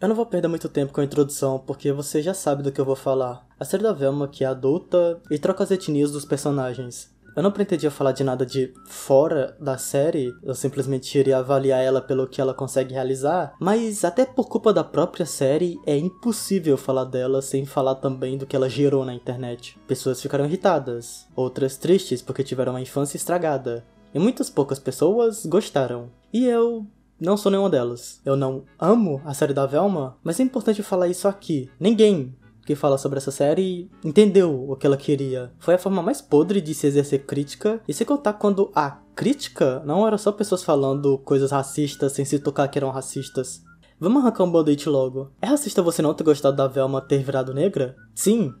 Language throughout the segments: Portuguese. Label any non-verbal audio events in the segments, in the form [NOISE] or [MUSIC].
Eu não vou perder muito tempo com a introdução, porque você já sabe do que eu vou falar. A série da Velma, que é adulta, e troca as etnias dos personagens. Eu não pretendia falar de nada de fora da série, eu simplesmente iria avaliar ela pelo que ela consegue realizar, mas até por culpa da própria série é impossível falar dela sem falar também do que ela gerou na internet. Pessoas ficaram irritadas, outras tristes porque tiveram uma infância estragada, e muitas poucas pessoas gostaram. E eu não sou nenhuma delas. Eu não amo a série da Velma, mas é importante falar isso aqui. Ninguém que fala sobre essa série entendeu o que ela queria. Foi a forma mais podre de se exercer crítica e se contar quando a crítica não era só pessoas falando coisas racistas sem se tocar que eram racistas. Vamos arrancar um band logo. É racista você não ter gostado da Velma ter virado negra? Sim.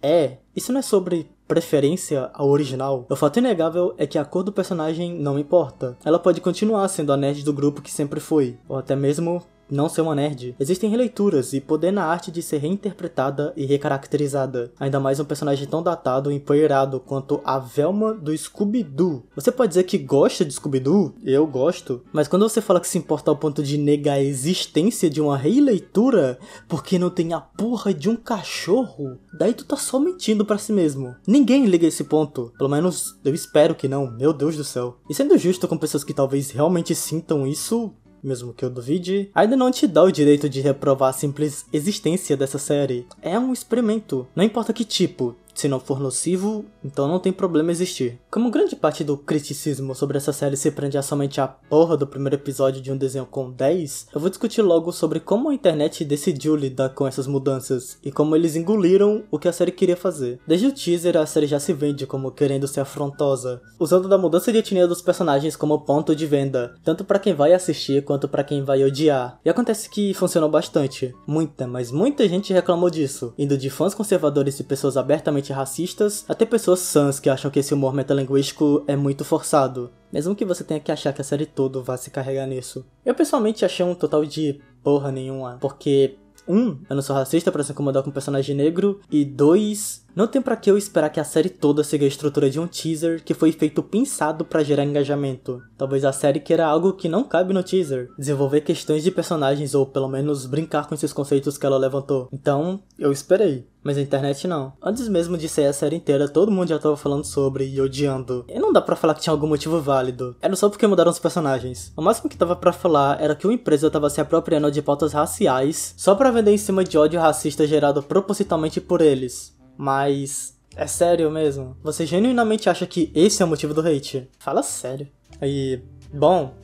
É. Isso não é sobre preferência ao original, o fato inegável é que a cor do personagem não importa. Ela pode continuar sendo a nerd do grupo que sempre foi, ou até mesmo não ser uma nerd. Existem releituras e poder na arte de ser reinterpretada e recaracterizada. Ainda mais um personagem tão datado e empoeirado quanto a Velma do Scooby-Doo. Você pode dizer que gosta de Scooby-Doo? Eu gosto. Mas quando você fala que se importa ao ponto de negar a existência de uma releitura porque não tem a porra de um cachorro, daí tu tá só mentindo para si mesmo. Ninguém liga esse ponto. Pelo menos eu espero que não. Meu Deus do céu. E sendo justo com pessoas que talvez realmente sintam isso, mesmo que eu duvide, ainda não te dá o direito de reprovar a simples existência dessa série. É um experimento, não importa que tipo, se não for nocivo, então não tem problema existir. Como grande parte do criticismo sobre essa série se prende a somente a porra do primeiro episódio de um desenho com 10, eu vou discutir logo sobre como a internet decidiu lidar com essas mudanças e como eles engoliram o que a série queria fazer. Desde o teaser, a série já se vende como querendo ser afrontosa, usando da mudança de etnia dos personagens como ponto de venda, tanto para quem vai assistir quanto para quem vai odiar. E acontece que funcionou bastante. Muita, mas muita gente reclamou disso, indo de fãs conservadores e pessoas abertamente extremamente racistas, até pessoas sãs que acham que esse humor metalinguístico é muito forçado, mesmo que você tenha que achar que a série toda vá se carregar nisso. Eu pessoalmente achei um total de porra nenhuma, porque um, eu não sou racista para se incomodar com um personagem negro, e dois, não tem para que eu esperar que a série toda siga a estrutura de um teaser que foi feito pensado para gerar engajamento. Talvez a série queira algo que não cabe no teaser, desenvolver questões de personagens ou pelo menos brincar com esses conceitos que ela levantou. Então, eu esperei. Mas a internet não. Antes mesmo de ser a série inteira, todo mundo já tava falando sobre e odiando. E não dá pra falar que tinha algum motivo válido. Era só porque mudaram os personagens. O máximo que tava pra falar era que uma empresa tava se apropriando de pautas raciais só pra vender em cima de ódio racista gerado propositalmente por eles. Mas é sério mesmo? Você genuinamente acha que esse é o motivo do hate? Fala sério. E, bom,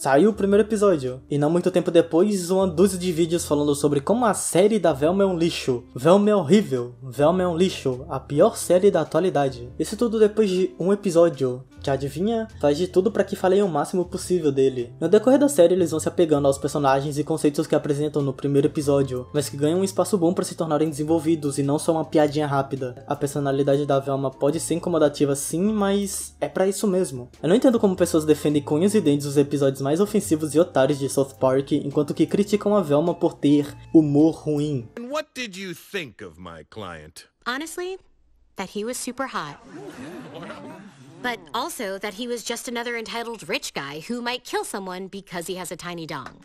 Saiu o primeiro episódio, e não muito tempo depois, uma dúzia de vídeos falando sobre como a série da Velma é um lixo. Velma é horrível, Velma é um lixo, a pior série da atualidade. Isso tudo depois de um episódio, que adivinha? Faz de tudo para que falei o máximo possível dele. No decorrer da série, eles vão se apegando aos personagens e conceitos que apresentam no primeiro episódio, mas que ganham um espaço bom para se tornarem desenvolvidos e não só uma piadinha rápida. A personalidade da Velma pode ser incomodativa sim, mas é para isso mesmo. Eu não entendo como pessoas defendem cunhos e dentes os episódios mais ofensivos e otários de South Park, enquanto que criticam a Velma por ter humor ruim. What did you think of my client? Honestly, that he was super hot. But also that he was just another entitled rich guy who might kill someone because he has a tiny dong.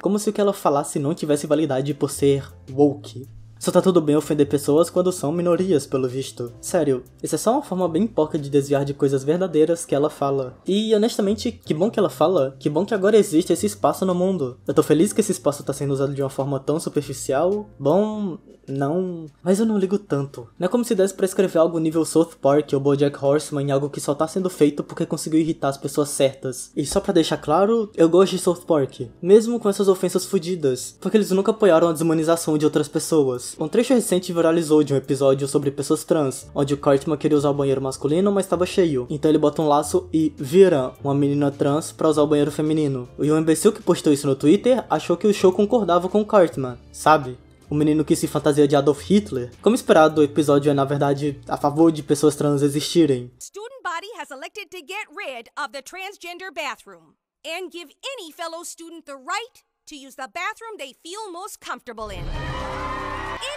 Como se o que ela falasse não tivesse validade por ser woke. Só tá tudo bem ofender pessoas quando são minorias, pelo visto. Sério, isso é só uma forma bem porca de desviar de coisas verdadeiras que ela fala. E honestamente, que bom que ela fala, que bom que agora existe esse espaço no mundo. Eu tô feliz que esse espaço tá sendo usado de uma forma tão superficial. Bom, não. Mas eu não ligo tanto. Não é como se desse pra escrever algo nível South Park ou Bojack Horseman, algo que só tá sendo feito porque conseguiu irritar as pessoas certas. E só pra deixar claro, eu gosto de South Park, mesmo com essas ofensas fodidas, porque eles nunca apoiaram a desumanização de outras pessoas. Um trecho recente viralizou de um episódio sobre pessoas trans, onde o Cartman queria usar o banheiro masculino, mas estava cheio. Então ele bota um laço e vira uma menina trans para usar o banheiro feminino. E um imbecil que postou isso no Twitter achou que o show concordava com o Cartman, sabe? o menino que se fantasia de Adolf Hitler. Como esperado, o episódio é na verdade a favor de pessoas trans existirem. Student body has elected to get rid of the transgender bathroom and give any fellow student the right to use the bathroom they feel most comfortable in.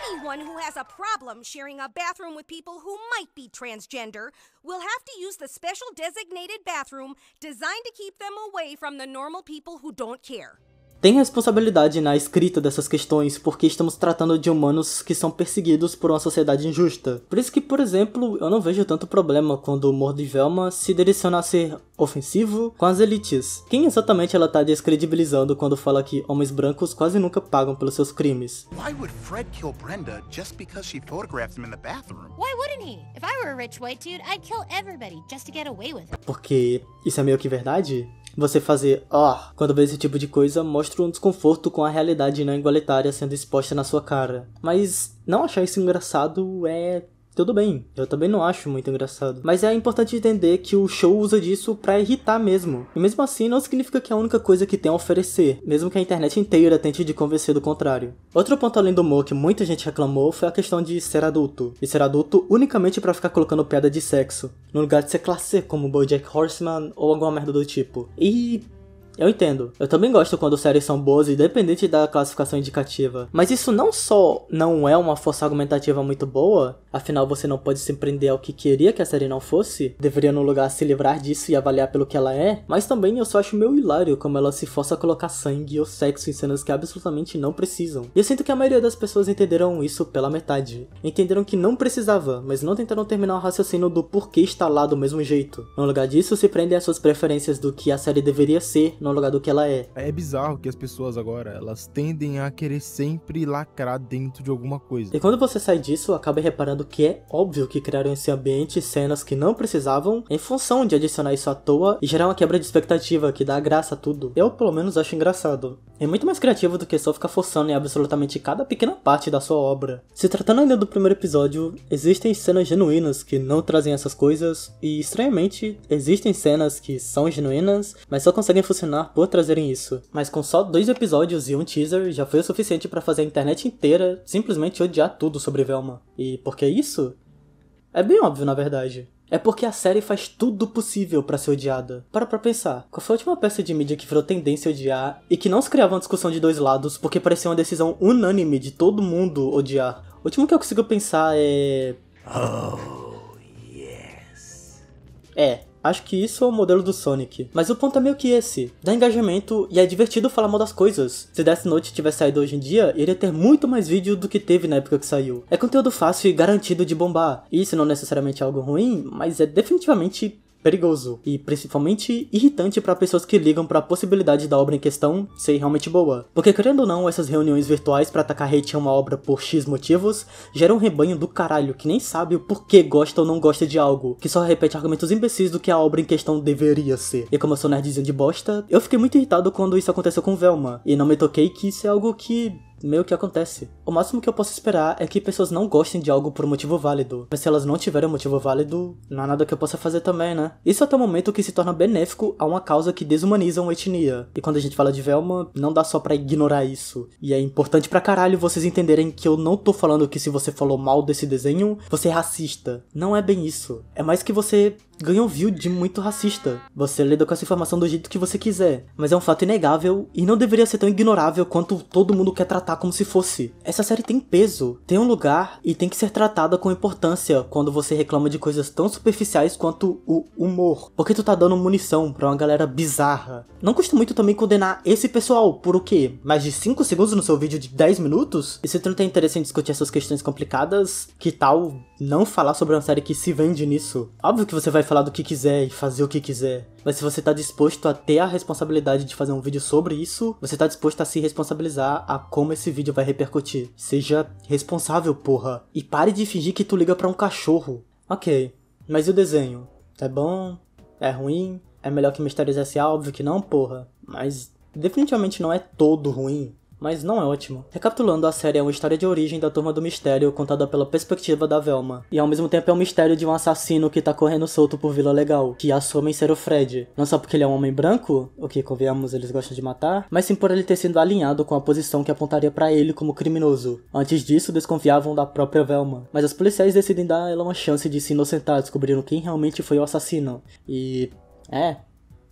Anyone who has a problem sharing a bathroom with people who might be transgender will have to use the special designated bathroom designed to keep them away from the normal people who don't care. tem responsabilidade na escrita dessas questões, porque estamos tratando de humanos que são perseguidos por uma sociedade injusta. Por isso que, por exemplo, eu não vejo tanto problema quando o humor de Velma se direciona a ser ofensivo com as elites. Quem exatamente ela está descredibilizando quando fala que homens brancos quase nunca pagam pelos seus crimes? Why would Fred kill Brenda just because she photographed him in the bathroom? Why wouldn't he? If I were a rich white dude, I'd kill everybody just to get away with it. Porque isso é meio que verdade? Você fazer ó quando vê esse tipo de coisa mostra um desconforto com a realidade não né, igualitária sendo exposta na sua cara. Mas não achar isso engraçado é tudo bem, eu também não acho muito engraçado. Mas é importante entender que o show usa disso para irritar mesmo. E mesmo assim, não significa que é a única coisa que tem a oferecer, mesmo que a internet inteira tente de convencer do contrário. Outro ponto além do humor que muita gente reclamou foi a questão de ser adulto. E ser adulto unicamente para ficar colocando piada de sexo, no lugar de ser classe como Bojack Horseman ou alguma merda do tipo. E eu entendo. Eu também gosto quando séries são boas, independente da classificação indicativa. Mas isso não só não é uma força argumentativa muito boa, afinal você não pode se prender ao que queria que a série não fosse, deveria no lugar se livrar disso e avaliar pelo que ela é, mas também eu só acho meio hilário como ela se força a colocar sangue ou sexo em cenas que absolutamente não precisam. E eu sinto que a maioria das pessoas entenderam isso pela metade. Entenderam que não precisava, mas não tentaram terminar o raciocínio do porquê está lá do mesmo jeito. No lugar disso, se prendem às suas preferências do que a série deveria ser, no lugar do que ela é. É bizarro que as pessoas agora, elas tendem a querer sempre lacrar dentro de alguma coisa. E quando você sai disso, acaba reparando que é óbvio que criaram esse ambiente cenas que não precisavam em função de adicionar isso à toa e gerar uma quebra de expectativa que dá graça a tudo. Eu, pelo menos, acho engraçado. É muito mais criativo do que só ficar forçando em absolutamente cada pequena parte da sua obra. Se tratando ainda do primeiro episódio, existem cenas genuínas que não trazem essas coisas e, estranhamente, existem cenas que são genuínas, mas só conseguem funcionar por trazerem isso, mas com só dois episódios e um teaser já foi o suficiente para fazer a internet inteira simplesmente odiar tudo sobre Velma. E por que isso? É bem óbvio, na verdade. É porque a série faz tudo possível para ser odiada. Para pra pensar, qual foi a última peça de mídia que virou tendência a odiar e que não se criava uma discussão de dois lados porque parecia uma decisão unânime de todo mundo odiar? O último que eu consigo pensar é. Oh, yes. É, Acho que isso é o modelo do Sonic. Mas o ponto é meio que esse. Dá engajamento e é divertido falar mal das coisas. Se Death Note tivesse saído hoje em dia, iria ter muito mais vídeo do que teve na época que saiu. É conteúdo fácil e garantido de bombar. Isso não é necessariamente é algo ruim, mas é definitivamente perigoso e principalmente irritante para pessoas que ligam para a possibilidade da obra em questão ser realmente boa. Porque querendo ou não, essas reuniões virtuais para atacar hate a uma obra por X motivos geram um rebanho do caralho que nem sabe o porquê gosta ou não gosta de algo, que só repete argumentos imbecis do que a obra em questão deveria ser. E como eu sou nerdzinho de bosta, eu fiquei muito irritado quando isso aconteceu com Velma, e não me toquei que isso é algo que meio que acontece. O máximo que eu posso esperar é que pessoas não gostem de algo por motivo válido. Mas se elas não tiverem motivo válido, não há nada que eu possa fazer também, né? Isso é até o momento que se torna benéfico a uma causa que desumaniza uma etnia. E quando a gente fala de Velma, não dá só para ignorar isso. E é importante pra caralho vocês entenderem que eu não tô falando que se você falou mal desse desenho, você é racista. Não é bem isso. É mais que você ganhou view de muito racista. Você lida com essa informação do jeito que você quiser, mas é um fato inegável e não deveria ser tão ignorável quanto todo mundo quer tratar como se fosse. Essa série tem peso, tem um lugar e tem que ser tratada com importância quando você reclama de coisas tão superficiais quanto o humor, porque tu tá dando munição pra uma galera bizarra. Não custa muito também condenar esse pessoal por o quê? Mais de 5 segundos no seu vídeo de 10 minutos? E se tu não tem interesse em discutir essas questões complicadas, que tal não falar sobre uma série que se vende nisso? Óbvio que você vai falar do que quiser e fazer o que quiser. Mas se você tá disposto a ter a responsabilidade de fazer um vídeo sobre isso, você tá disposto a se responsabilizar a como esse vídeo vai repercutir. Seja responsável, porra. E pare de fingir que tu liga para um cachorro. Ok, mas e o desenho? É bom? É ruim? É melhor que Mistérios S.A.? Óbvio que não, porra. Mas definitivamente não é todo ruim mas não é ótimo. Recapitulando, a série é uma história de origem da Turma do Mistério contada pela perspectiva da Velma, e ao mesmo tempo é um mistério de um assassino que tá correndo solto por Vila Legal, que assumem ser o Fred, não só porque ele é um homem branco, o que convenhamos eles gostam de matar, mas sim por ele ter sido alinhado com a posição que apontaria para ele como criminoso. Antes disso, desconfiavam da própria Velma, mas os policiais decidem dar a ela uma chance de se inocentar, descobrindo quem realmente foi o assassino. E é,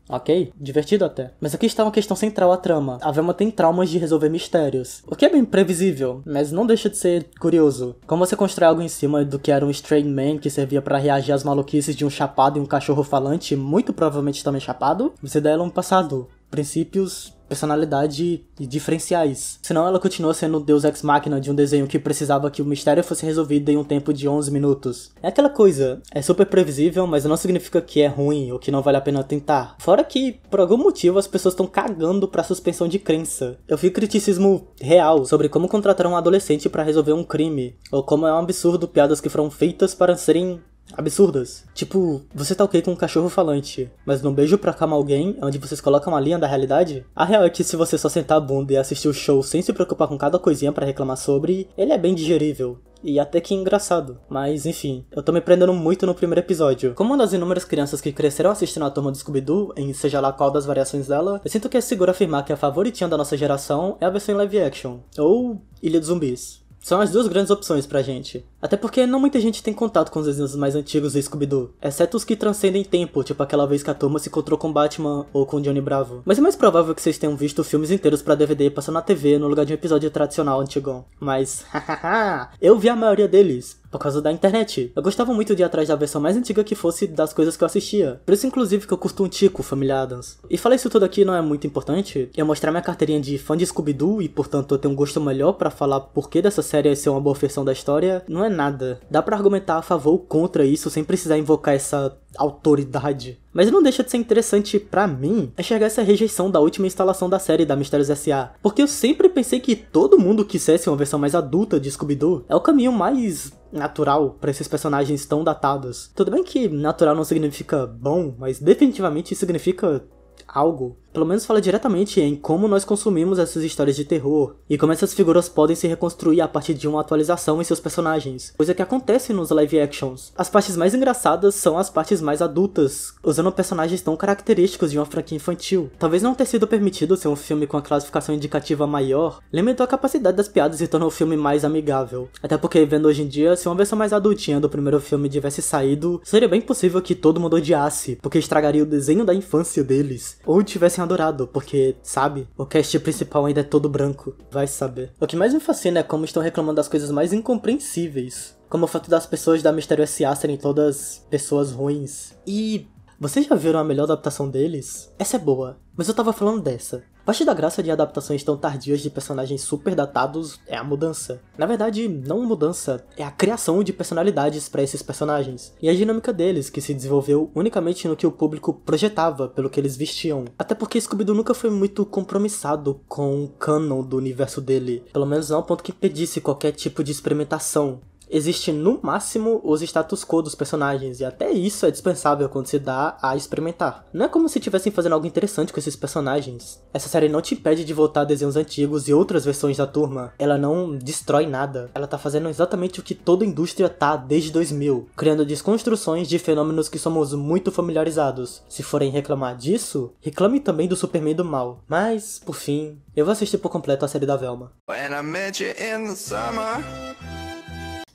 ok? Divertido até. Mas aqui está uma questão central à trama. A Velma tem traumas de resolver mistérios, o que é bem previsível, mas não deixa de ser curioso. Como você constrói algo em cima do que era um strange Man que servia para reagir às maluquices de um chapado e um cachorro falante, muito provavelmente também chapado, você dá ela um passado. Princípios personalidade e diferenciais. Senão ela continua sendo o deus ex-máquina de um desenho que precisava que o mistério fosse resolvido em um tempo de 11 minutos. É aquela coisa, é super previsível, mas não significa que é ruim ou que não vale a pena tentar. Fora que, por algum motivo, as pessoas estão cagando pra suspensão de crença. Eu vi criticismo real sobre como contratar um adolescente para resolver um crime, ou como é um absurdo piadas que foram feitas para serem absurdas. Tipo, você tá ok com um cachorro falante, mas num beijo pra acalmar alguém, onde vocês colocam a linha da realidade? A real é que se você só sentar a bunda e assistir o show sem se preocupar com cada coisinha para reclamar sobre, ele é bem digerível. E até que engraçado. Mas enfim, eu tô me prendendo muito no primeiro episódio. Como uma das inúmeras crianças que cresceram assistindo a turma do Scooby-Doo, em seja lá qual das variações dela, eu sinto que é seguro afirmar que a favoritinha da nossa geração é a versão live action, ou Ilha dos Zumbis. São as duas grandes opções pra gente. Até porque não muita gente tem contato com os desenhos mais antigos do Scooby-Doo, exceto os que transcendem tempo, tipo aquela vez que a turma se encontrou com Batman ou com Johnny Bravo. Mas é mais provável que vocês tenham visto filmes inteiros para DVD passando na TV no lugar de um episódio tradicional antigão. Mas, [LAUGHS] hahaha, eu vi a maioria deles. Por causa da internet. Eu gostava muito de ir atrás da versão mais antiga que fosse das coisas que eu assistia. Por isso, inclusive, que eu curto um tico, Família Adams. E falar isso tudo aqui não é muito importante. Eu mostrar minha carteirinha de fã de Scooby-Doo e, portanto, eu ter um gosto melhor para falar por que dessa série é ser uma boa versão da história, não é é nada. Dá para argumentar a favor ou contra isso sem precisar invocar essa autoridade. Mas não deixa de ser interessante para mim enxergar essa rejeição da última instalação da série da Mistérios S.A. Porque eu sempre pensei que todo mundo quisesse uma versão mais adulta de Scooby-Doo. É o caminho mais natural para esses personagens tão datados. Tudo bem que natural não significa bom, mas definitivamente significa algo pelo menos fala diretamente em como nós consumimos essas histórias de terror e como essas figuras podem se reconstruir a partir de uma atualização em seus personagens, coisa que acontece nos live actions. As partes mais engraçadas são as partes mais adultas, usando personagens tão característicos de uma franquia infantil. Talvez não ter sido permitido ser um filme com a classificação indicativa maior, limitou a capacidade das piadas e tornou o filme mais amigável. Até porque, vendo hoje em dia, se uma versão mais adultinha do primeiro filme tivesse saído, seria bem possível que todo mundo odiasse, porque estragaria o desenho da infância deles, ou tivessem dourado, porque, sabe, o cast principal ainda é todo branco. Vai saber. O que mais me fascina é como estão reclamando das coisas mais incompreensíveis. Como o fato das pessoas da Mistério S.A. serem todas pessoas ruins. E vocês já viram a melhor adaptação deles? Essa é boa. Mas eu tava falando dessa. Parte da graça de adaptações tão tardias de personagens super datados é a mudança. Na verdade, não mudança, é a criação de personalidades para esses personagens e a dinâmica deles que se desenvolveu unicamente no que o público projetava pelo que eles vestiam. Até porque Scooby-Doo nunca foi muito compromissado com o canon do universo dele, pelo menos não ao ponto que impedisse qualquer tipo de experimentação existe no máximo os status quo dos personagens, e até isso é dispensável quando se dá a experimentar. Não é como se estivessem fazendo algo interessante com esses personagens. Essa série não te impede de voltar a desenhos antigos e outras versões da turma, ela não destrói nada. Ela tá fazendo exatamente o que toda indústria tá desde 2000, criando desconstruções de fenômenos que somos muito familiarizados. Se forem reclamar disso, reclame também do Superman do mal. Mas, por fim, eu vou assistir por completo a série da Velma.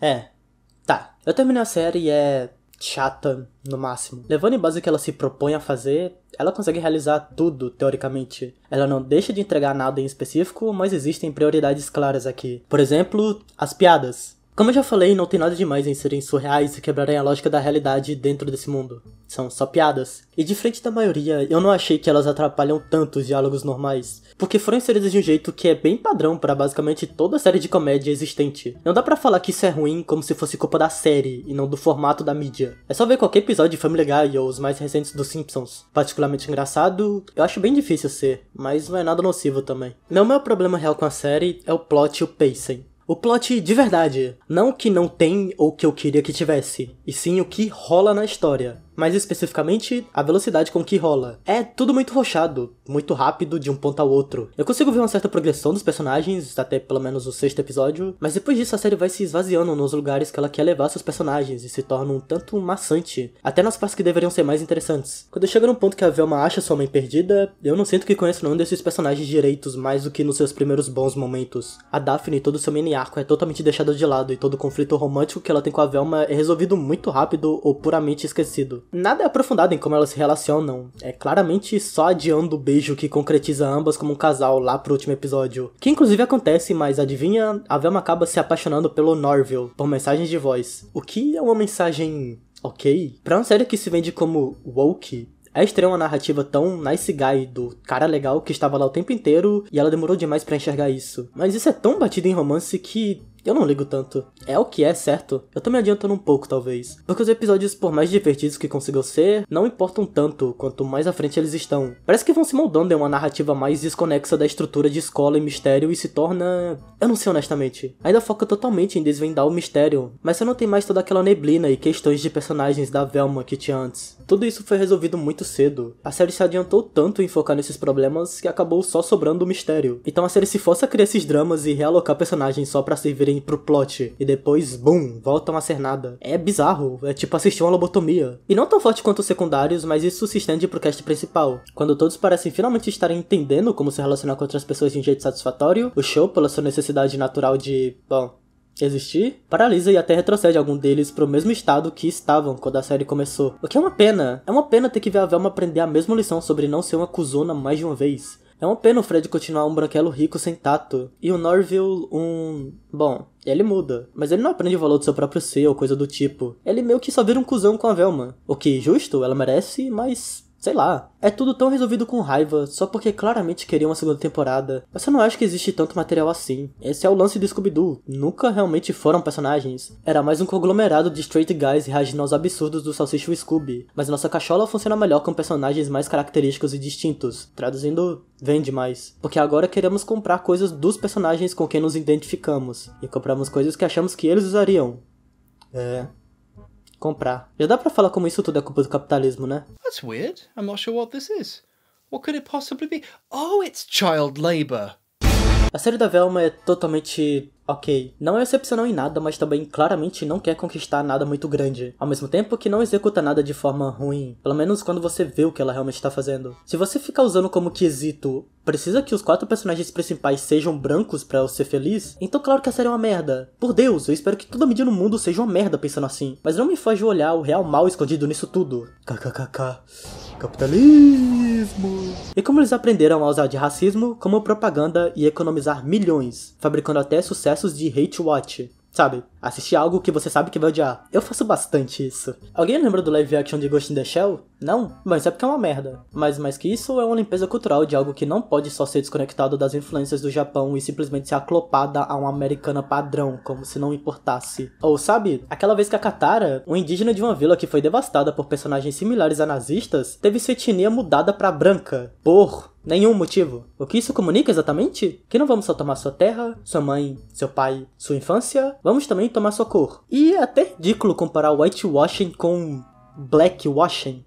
É. Tá. Eu terminei a série e é chata no máximo. Levando em base o que ela se propõe a fazer, ela consegue realizar tudo, teoricamente. Ela não deixa de entregar nada em específico, mas existem prioridades claras aqui. Por exemplo, as piadas. Como eu já falei, não tem nada demais em serem surreais e quebrarem a lógica da realidade dentro desse mundo. São só piadas. E diferente da maioria, eu não achei que elas atrapalham tanto os diálogos normais, porque foram inseridas de um jeito que é bem padrão para basicamente toda série de comédia existente. Não dá para falar que isso é ruim como se fosse culpa da série e não do formato da mídia. É só ver qualquer episódio de Family Guy ou os mais recentes dos Simpsons. Particularmente engraçado, eu acho bem difícil ser, mas não é nada nocivo também. Meu maior problema real com a série é o plot e o pacing. O plot de verdade. Não o que não tem ou que eu queria que tivesse, e sim o que rola na história mais especificamente a velocidade com que rola. É tudo muito rochado, muito rápido de um ponto ao outro. Eu consigo ver uma certa progressão dos personagens, até pelo menos o sexto episódio, mas depois disso a série vai se esvaziando nos lugares que ela quer levar seus personagens e se torna um tanto maçante, até nas partes que deveriam ser mais interessantes. Quando chega num ponto que a Velma acha sua mãe perdida, eu não sinto que conheço nenhum desses personagens direitos mais do que nos seus primeiros bons momentos. A Daphne e todo seu mini arco é totalmente deixado de lado e todo o conflito romântico que ela tem com a Velma é resolvido muito rápido ou puramente esquecido. Nada é aprofundado em como elas se relacionam, é claramente só adiando o beijo que concretiza ambas como um casal lá pro último episódio. Que inclusive acontece, mas adivinha, a Velma acaba se apaixonando pelo Norville por mensagens de voz. O que é uma mensagem ok? Pra uma série que se vende como woke, é estranha uma narrativa tão nice guy do cara legal que estava lá o tempo inteiro e ela demorou demais para enxergar isso. Mas isso é tão batido em romance que eu não ligo tanto. É o que é, certo? Eu tô me adiantando um pouco, talvez. Porque os episódios, por mais divertidos que consigam ser, não importam tanto quanto mais à frente eles estão. Parece que vão se moldando em uma narrativa mais desconexa da estrutura de escola e mistério e se torna. Eu não sei honestamente. Ainda foca totalmente em desvendar o mistério, mas você não tem mais toda aquela neblina e questões de personagens da Velma que tinha antes. Tudo isso foi resolvido muito cedo. A série se adiantou tanto em focar nesses problemas que acabou só sobrando o mistério. Então a série se força a criar esses dramas e realocar personagens só para servirem ordem pro plot e depois, bum, voltam a ser nada. É bizarro, é tipo assistir uma lobotomia. E não tão forte quanto os secundários, mas isso se estende pro cast principal. Quando todos parecem finalmente estarem entendendo como se relacionar com outras pessoas de um jeito satisfatório, o show, pela sua necessidade natural de, bom, existir, paralisa e até retrocede algum deles pro mesmo estado que estavam quando a série começou. O que é uma pena. É uma pena ter que ver a Velma aprender a mesma lição sobre não ser uma cuzona mais de uma vez. É uma pena o Fred continuar um branquelo rico sem tato. E o Norville é um. Bom, ele muda. Mas ele não aprende o valor do seu próprio ser ou coisa do tipo. Ele meio que só vira um cuzão com a Velma. O que, justo, ela merece, mas Sei lá, é tudo tão resolvido com raiva, só porque claramente queria uma segunda temporada. Mas eu não acho que existe tanto material assim. Esse é o lance do Scooby-Doo. Nunca realmente foram personagens. Era mais um conglomerado de straight guys reagindo aos absurdos do Salsicha e Scooby. Mas nossa cachola funciona melhor com personagens mais característicos e distintos. Traduzindo, vende mais. Porque agora queremos comprar coisas dos personagens com quem nos identificamos. E compramos coisas que achamos que eles usariam. É, comprar. Já dá para falar como isso tudo é culpa do capitalismo, né? That's weird. I'm not sure what this is. What could it possibly be? Oh, it's child labor. A série da Velma é totalmente ok. Não é excepcional em nada, mas também claramente não quer conquistar nada muito grande. Ao mesmo tempo que não executa nada de forma ruim, pelo menos quando você vê o que ela realmente está fazendo. Se você ficar usando como quesito precisa que os quatro personagens principais sejam brancos para eu ser feliz? Então claro que a série é uma merda. Por Deus, eu espero que toda mídia no mundo seja uma merda pensando assim. Mas não me faz olhar o real mal escondido nisso tudo. KKKK. Capitalismo! E como eles aprenderam a usar de racismo como propaganda e economizar milhões, fabricando até sucessos de hate watch, sabe? Assistir algo que você sabe que vai odiar. Eu faço bastante isso. Alguém lembra do live action de Ghost in the Shell? Não? Bom, isso é porque é uma merda. Mas mais que isso, é uma limpeza cultural de algo que não pode só ser desconectado das influências do Japão e simplesmente ser aclopada a uma americana padrão, como se não importasse. Ou sabe, aquela vez que a Katara, um indígena de uma vila que foi devastada por personagens similares a nazistas, teve sua etnia mudada pra branca. Por Nenhum motivo. O que isso comunica exatamente? Que não vamos só tomar sua terra, sua mãe, seu pai, sua infância, vamos também tomar sua cor. E é até ridículo comparar whitewashing com blackwashing.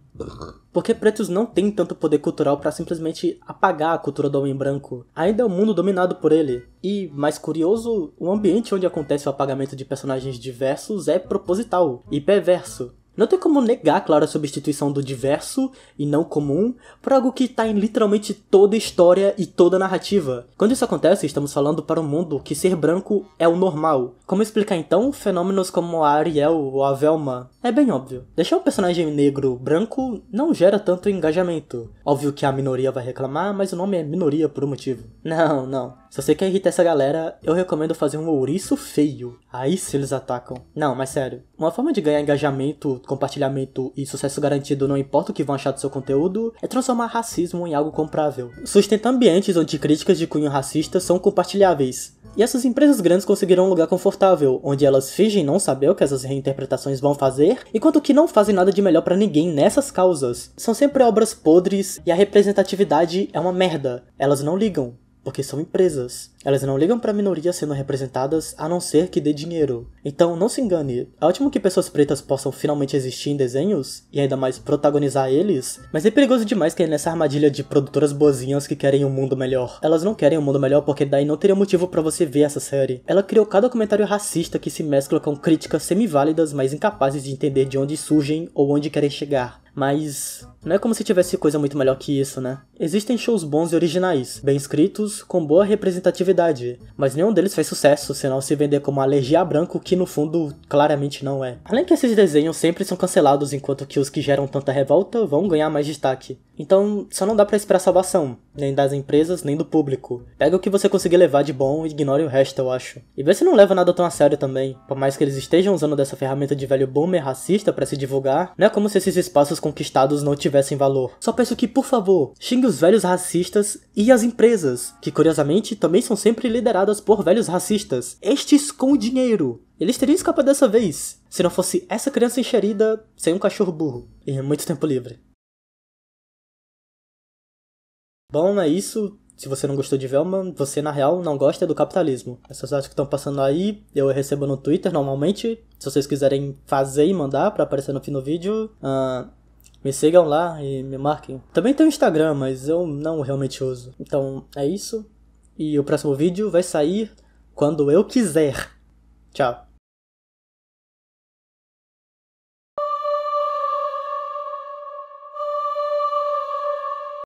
Porque pretos não têm tanto poder cultural para simplesmente apagar a cultura do homem branco. Ainda é um mundo dominado por ele. E, mais curioso, o ambiente onde acontece o apagamento de personagens diversos é proposital e perverso. Não tem como negar, claro, a substituição do diverso e não comum por algo que está em literalmente toda história e toda narrativa. Quando isso acontece, estamos falando para um mundo que ser branco é o normal. Como explicar então fenômenos como a Ariel ou a Velma? É bem óbvio. Deixar um personagem negro branco não gera tanto engajamento. Óbvio que a minoria vai reclamar, mas o nome é minoria por um motivo. Não, não. Se você quer irritar essa galera, eu recomendo fazer um ouriço feio. Aí se eles atacam. Não, mas sério. Uma forma de ganhar engajamento, compartilhamento e sucesso garantido, não importa o que vão achar do seu conteúdo, é transformar racismo em algo comprável. Sustenta ambientes onde críticas de cunho racista são compartilháveis. E essas empresas grandes conseguirão um lugar confortável, onde elas fingem não saber o que essas reinterpretações vão fazer, enquanto que não fazem nada de melhor para ninguém nessas causas. São sempre obras podres e a representatividade é uma merda. Elas não ligam, porque são empresas. Elas não ligam para minorias sendo representadas a não ser que dê dinheiro. Então não se engane, é ótimo que pessoas pretas possam finalmente existir em desenhos, e ainda mais protagonizar eles, mas é perigoso demais cair nessa armadilha de produtoras boazinhas que querem um mundo melhor. Elas não querem um mundo melhor porque daí não teria motivo para você ver essa série. Ela criou cada comentário racista que se mescla com críticas semiválidas, mas incapazes de entender de onde surgem ou onde querem chegar. Mas não é como se tivesse coisa muito melhor que isso, né? Existem shows bons e originais, bem escritos, com boa representatividade mas nenhum deles fez sucesso, senão se vender como a Legia Branco, que no fundo claramente não é. Além que esses desenhos sempre são cancelados, enquanto que os que geram tanta revolta vão ganhar mais destaque. Então, só não dá para esperar salvação, nem das empresas, nem do público. Pega o que você conseguir levar de bom e ignore o resto, eu acho. E vê se não leva nada tão a sério também. Por mais que eles estejam usando dessa ferramenta de velho boomer racista para se divulgar, não é como se esses espaços conquistados não tivessem valor. Só peço que, por favor, xingue os velhos racistas e as empresas, que curiosamente também são sempre lideradas por velhos racistas. Estes com dinheiro. Eles teriam escapado dessa vez, se não fosse essa criança enxerida sem um cachorro burro e muito tempo livre. Bom, é isso. Se você não gostou de Velma, você na real não gosta do capitalismo. Essas artes que estão passando aí, eu recebo no Twitter normalmente. Se vocês quiserem fazer e mandar para aparecer no fim do vídeo, uh, me sigam lá e me marquem. Também tem o Instagram, mas eu não realmente uso. Então é isso. E o próximo vídeo vai sair quando eu quiser. Tchau.